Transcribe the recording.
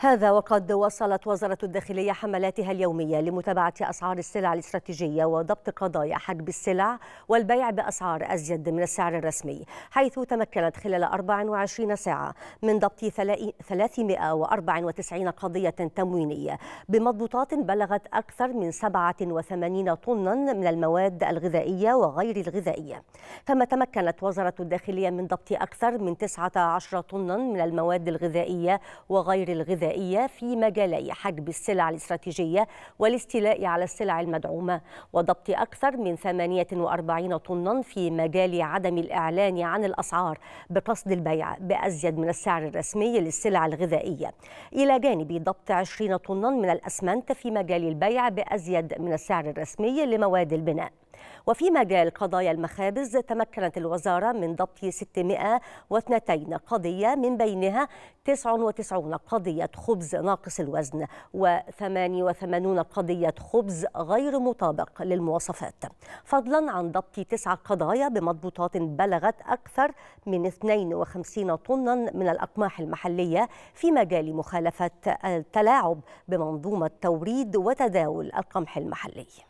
هذا وقد وصلت وزارة الداخلية حملاتها اليومية لمتابعة أسعار السلع الاستراتيجية وضبط قضايا حجب السلع والبيع بأسعار أزيد من السعر الرسمي حيث تمكنت خلال 24 ساعة من ضبط 394 قضية تموينية بمضبوطات بلغت أكثر من 87 طنا من المواد الغذائية وغير الغذائية كما تمكنت وزارة الداخلية من ضبط أكثر من 19 طنا من المواد الغذائية وغير الغذائية الغذائية في مجالي حجب السلع الاستراتيجية والاستيلاء على السلع المدعومة وضبط أكثر من 48 طنا في مجال عدم الإعلان عن الأسعار بقصد البيع بأزيد من السعر الرسمي للسلع الغذائية إلى جانب ضبط 20 طنا من الأسمنت في مجال البيع بأزيد من السعر الرسمي لمواد البناء وفي مجال قضايا المخابز تمكنت الوزارة من ضبط 602 قضية من بينها 99 قضية خبز ناقص الوزن و88 قضية خبز غير مطابق للمواصفات فضلا عن ضبط 9 قضايا بمضبوطات بلغت أكثر من 52 طنا من الأقماح المحلية في مجال مخالفة التلاعب بمنظومة توريد وتداول القمح المحلي